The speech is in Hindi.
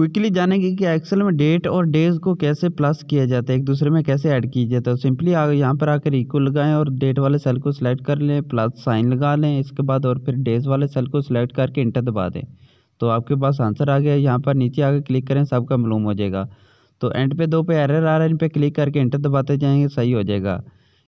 क्विकली जानेंगे कि एक्सेल में डेट और डेज को कैसे प्लस किया जाता है एक दूसरे में कैसे ऐड किया जाता है सिंपली तो यहाँ पर आकर इक्वल लगाएं और डेट वाले सेल को सिलेक्ट कर लें प्लस साइन लगा लें इसके बाद और फिर डेज वाले सेल को सिलेक्ट करके इंटर दबा दें तो आपके पास आंसर आ गया यहाँ पर नीचे आकर क्लिक करें सबका मालूम हो जाएगा तो एंड पे दो पे एरर आ रहा है इन पे क्लिक करके इंटर दबाते जाएंगे सही हो जाएगा